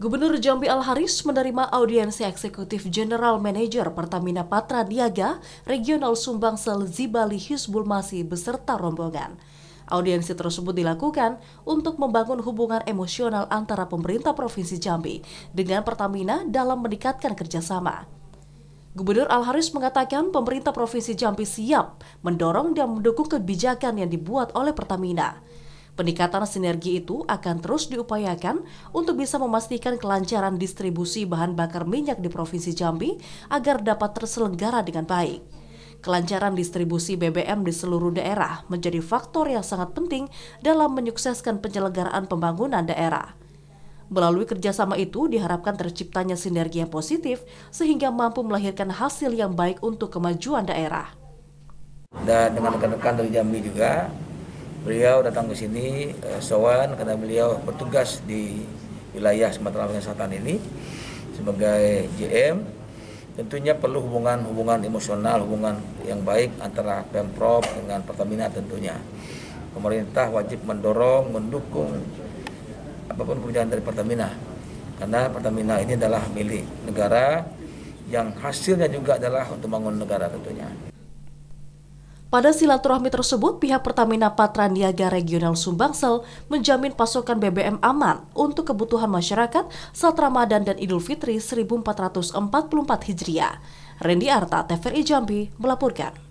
Gubernur Jambi Al Haris menerima audiensi eksekutif General Manager Pertamina Patra Niaga Regional Sumbangsel Zibali Hizbul masih beserta rombongan. Audiensi tersebut dilakukan untuk membangun hubungan emosional antara pemerintah Provinsi Jambi dengan Pertamina dalam meningkatkan kerjasama. Gubernur Al Haris mengatakan pemerintah Provinsi Jambi siap mendorong dan mendukung kebijakan yang dibuat oleh Pertamina. Peningkatan sinergi itu akan terus diupayakan untuk bisa memastikan kelancaran distribusi bahan bakar minyak di Provinsi Jambi agar dapat terselenggara dengan baik. Kelancaran distribusi BBM di seluruh daerah menjadi faktor yang sangat penting dalam menyukseskan penyelenggaraan pembangunan daerah. Melalui kerjasama itu diharapkan terciptanya sinergi yang positif sehingga mampu melahirkan hasil yang baik untuk kemajuan daerah. Dan dengan rekan-rekan dari Jambi juga, Beliau datang ke sini uh, sowan karena beliau bertugas di wilayah Sumatera Selatan ini sebagai JM tentunya perlu hubungan-hubungan emosional, hubungan yang baik antara Pemprov dengan Pertamina tentunya. Pemerintah wajib mendorong, mendukung apapun kebijakan dari Pertamina. Karena Pertamina ini adalah milik negara yang hasilnya juga adalah untuk membangun negara tentunya. Pada silaturahmi tersebut, pihak Pertamina Patra Niaga Regional Sumbangsel menjamin pasokan BBM aman untuk kebutuhan masyarakat saat Ramadan dan Idul Fitri 1444 Hijriah. Randy Arta, TVRI Jambi, melaporkan.